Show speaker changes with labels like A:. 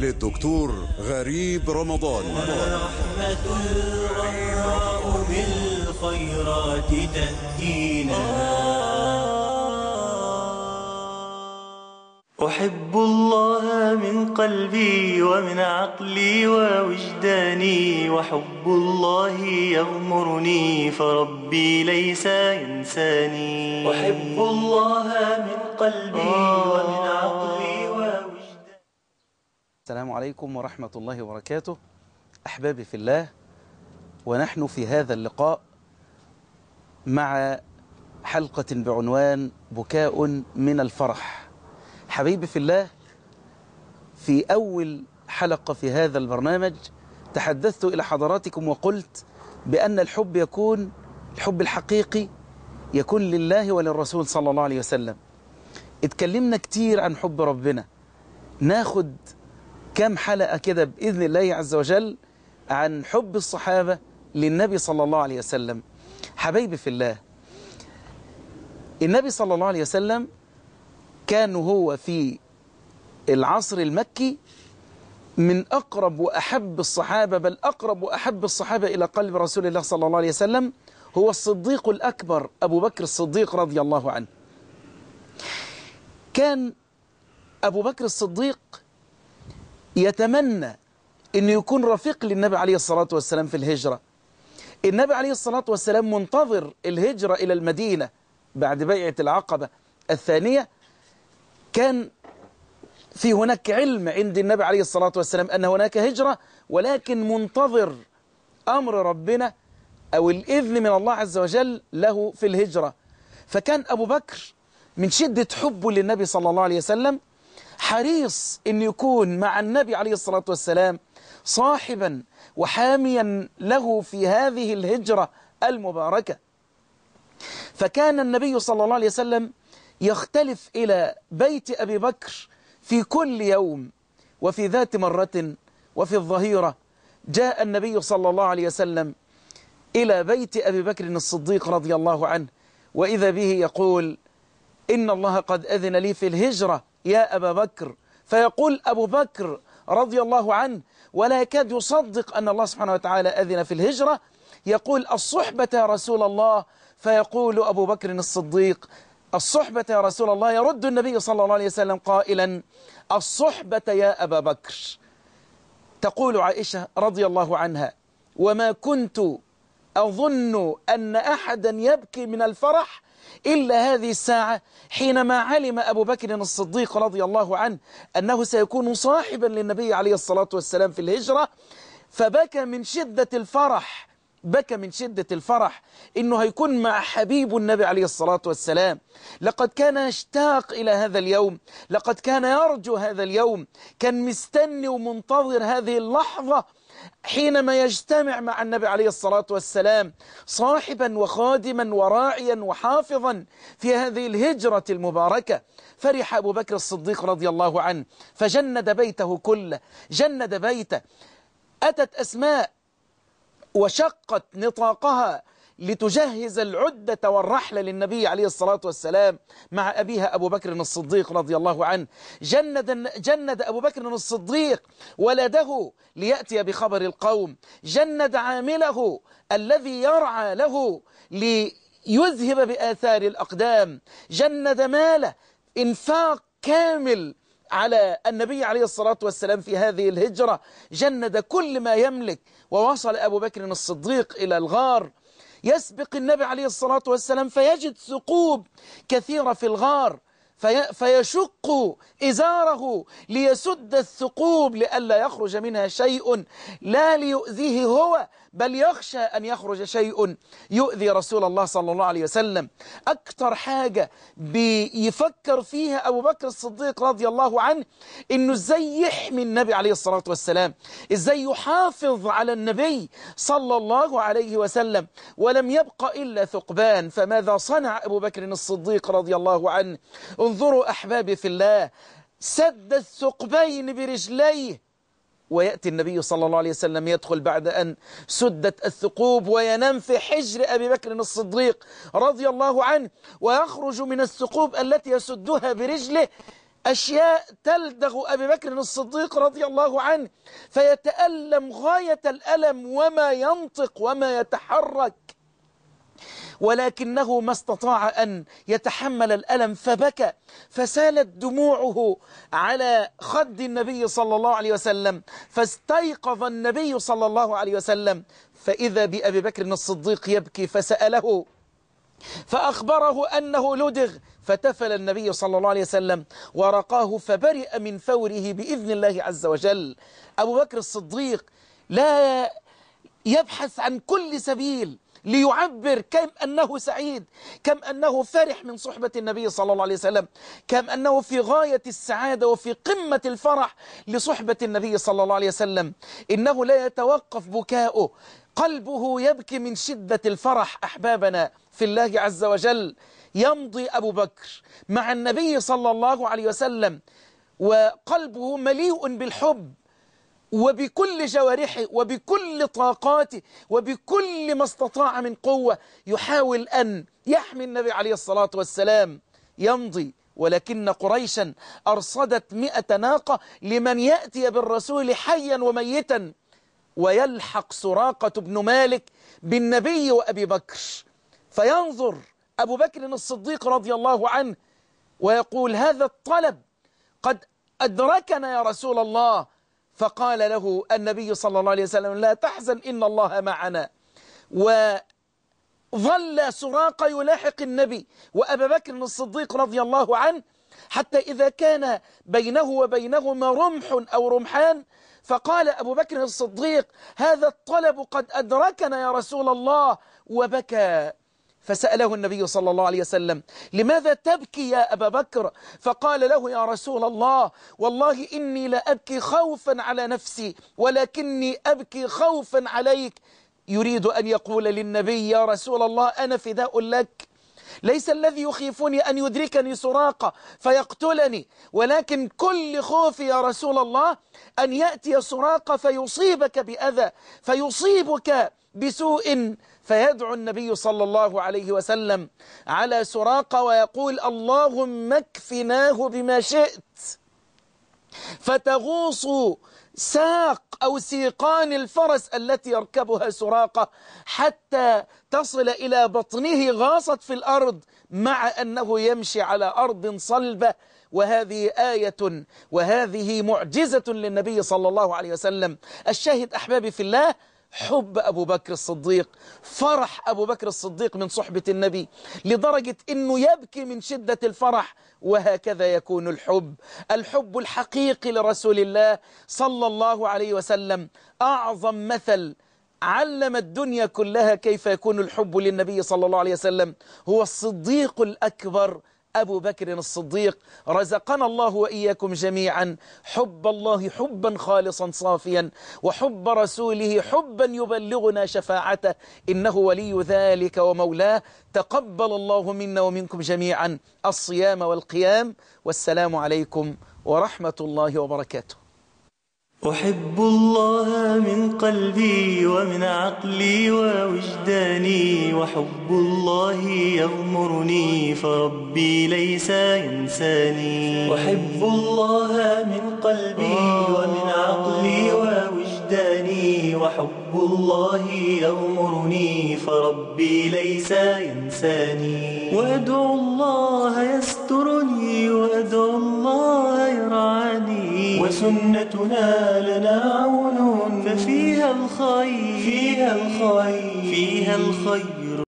A: للدكتور غريب رمضان ورحمة الله بالخيرات تهدينا أحب الله من قلبي ومن عقلي ووجداني وحب الله يغمرني فربي ليس ينساني أحب الله من قلبي ومن عقلي السلام عليكم ورحمة الله وبركاته أحبابي في الله ونحن في هذا اللقاء مع حلقة بعنوان بكاء من الفرح حبيبي في الله في أول حلقة في هذا البرنامج تحدثت إلى حضراتكم وقلت بأن الحب يكون الحب الحقيقي يكون لله وللرسول صلى الله عليه وسلم اتكلمنا كتير عن حب ربنا ناخد كام حلقة كده بإذن الله عز وجل عن حب الصحابة للنبي صلى الله عليه وسلم حبايبي في الله النبي صلى الله عليه وسلم كان هو في العصر المكي من أقرب وأحب الصحابة بل أقرب وأحب الصحابة إلى قلب رسول الله صلى الله عليه وسلم هو الصديق الأكبر أبو بكر الصديق رضي الله عنه كان أبو بكر الصديق يتمنى أن يكون رفيق للنبي عليه الصلاة والسلام في الهجرة النبي عليه الصلاة والسلام منتظر الهجرة إلى المدينة بعد بيعة العقبة الثانية كان في هناك علم عند النبي عليه الصلاة والسلام أن هناك هجرة ولكن منتظر أمر ربنا أو الإذن من الله عز وجل له في الهجرة فكان أبو بكر من شدة حبه للنبي صلى الله عليه وسلم حريص أن يكون مع النبي عليه الصلاة والسلام صاحبا وحاميا له في هذه الهجرة المباركة فكان النبي صلى الله عليه وسلم يختلف إلى بيت أبي بكر في كل يوم وفي ذات مرة وفي الظهيرة جاء النبي صلى الله عليه وسلم إلى بيت أبي بكر الصديق رضي الله عنه وإذا به يقول إن الله قد أذن لي في الهجرة يا أبا بكر فيقول أبو بكر رضي الله عنه ولا يكاد يصدق أن الله سبحانه وتعالى أذن في الهجرة يقول الصحبة يا رسول الله فيقول أبو بكر الصديق الصحبة يا رسول الله يرد النبي صلى الله عليه وسلم قائلا الصحبة يا أبا بكر تقول عائشة رضي الله عنها وما كنت أظن أن أحدا يبكي من الفرح إلا هذه الساعة حينما علم أبو بكر الصديق رضي الله عنه أنه سيكون صاحبا للنبي عليه الصلاة والسلام في الهجرة فبكى من شدة الفرح بكى من شدة الفرح إنه هيكون مع حبيب النبي عليه الصلاة والسلام لقد كان يشتاق إلى هذا اليوم لقد كان يرجو هذا اليوم كان مستني ومنتظر هذه اللحظة حينما يجتمع مع النبي عليه الصلاة والسلام صاحبا وخادما وراعيا وحافظا في هذه الهجرة المباركة فرح أبو بكر الصديق رضي الله عنه فجند بيته كله جند بيته أتت أسماء وشقت نطاقها لتجهز العدة والرحلة للنبي عليه الصلاة والسلام مع أبيها أبو بكر الصديق رضي الله عنه جند, جند أبو بكر الصديق ولده ليأتي بخبر القوم جند عامله الذي يرعى له ليذهب بآثار الأقدام جند ماله إنفاق كامل على النبي عليه الصلاة والسلام في هذه الهجرة جند كل ما يملك ووصل أبو بكر الصديق إلى الغار يسبق النبي عليه الصلاة والسلام فيجد ثقوب كثيرة في الغار فيشق إزاره ليسد الثقوب لئلا يخرج منها شيء لا ليؤذيه هو بل يخشى أن يخرج شيء يؤذي رسول الله صلى الله عليه وسلم أكثر حاجة بيفكر فيها أبو بكر الصديق رضي الله عنه إنه إزاي يحمي النبي عليه الصلاة والسلام إزاي يحافظ على النبي صلى الله عليه وسلم ولم يبق إلا ثقبان فماذا صنع أبو بكر الصديق رضي الله عنه انظروا أحبابي في الله سد الثقبين برجليه ويأتي النبي صلى الله عليه وسلم يدخل بعد أن سدت الثقوب وينام في حجر أبي بكر الصديق رضي الله عنه ويخرج من الثقوب التي يسدها برجله أشياء تلدغ أبي بكر الصديق رضي الله عنه فيتألم غاية الألم وما ينطق وما يتحرك ولكنه ما استطاع أن يتحمل الألم فبكى فسالت دموعه على خد النبي صلى الله عليه وسلم فاستيقظ النبي صلى الله عليه وسلم فإذا بأبي بكر الصديق يبكي فسأله فأخبره أنه لدغ فتفل النبي صلى الله عليه وسلم ورقاه فبرئ من فوره بإذن الله عز وجل أبو بكر الصديق لا يبحث عن كل سبيل ليعبر كم أنه سعيد كم أنه فرح من صحبة النبي صلى الله عليه وسلم كم أنه في غاية السعادة وفي قمة الفرح لصحبة النبي صلى الله عليه وسلم إنه لا يتوقف بكاؤه قلبه يبكي من شدة الفرح أحبابنا في الله عز وجل يمضي أبو بكر مع النبي صلى الله عليه وسلم وقلبه مليء بالحب وبكل جوارحه وبكل طاقاته وبكل ما استطاع من قوة يحاول أن يحمي النبي عليه الصلاة والسلام يمضي ولكن قريشا أرصدت مئة ناقة لمن يأتي بالرسول حيا وميتا ويلحق سراقة بن مالك بالنبي وأبي بكر فينظر أبو بكر الصديق رضي الله عنه ويقول هذا الطلب قد أدركنا يا رسول الله فقال له النبي صلى الله عليه وسلم لا تحزن إن الله معنا وظل سراقة يلاحق النبي وأبا بكر الصديق رضي الله عنه حتى إذا كان بينه وبينهما رمح أو رمحان فقال أبو بكر الصديق هذا الطلب قد أدركنا يا رسول الله وبكى فسأله النبي صلى الله عليه وسلم لماذا تبكي يا أبا بكر فقال له يا رسول الله والله إني لا أبكي خوفا على نفسي ولكني أبكي خوفا عليك يريد أن يقول للنبي يا رسول الله أنا فداء لك ليس الذي يخيفني أن يدركني سراقة فيقتلني ولكن كل خوفي يا رسول الله أن يأتي سراقة فيصيبك بأذى فيصيبك بسوء فيدعو النبي صلى الله عليه وسلم على سراقة ويقول اللهم اكفناه بما شئت فتغوص ساق أو سيقان الفرس التي يركبها سراقة حتى تصل إلى بطنه غاصت في الأرض مع أنه يمشي على أرض صلبة وهذه آية وهذه معجزة للنبي صلى الله عليه وسلم الشاهد أحبابي في الله حب أبو بكر الصديق فرح أبو بكر الصديق من صحبة النبي لدرجة أنه يبكي من شدة الفرح وهكذا يكون الحب الحب الحقيقي لرسول الله صلى الله عليه وسلم أعظم مثل علم الدنيا كلها كيف يكون الحب للنبي صلى الله عليه وسلم هو الصديق الأكبر أبو بكر الصديق رزقنا الله وإياكم جميعا حب الله حبا خالصا صافيا وحب رسوله حبا يبلغنا شفاعته إنه ولي ذلك ومولاه تقبل الله منا ومنكم جميعا الصيام والقيام والسلام عليكم ورحمة الله وبركاته أحب الله من قلبي ومن عقلي ووجداني وحب الله يغمرني فربي ليس ينساني أحب الله من قلبي ومن عقلي ووجداني وحب الله يغمرني فربي ليس ينساني وأدعو الله يستر سنتنا لنا عون ففيها الخير فيها الخير فيها الخير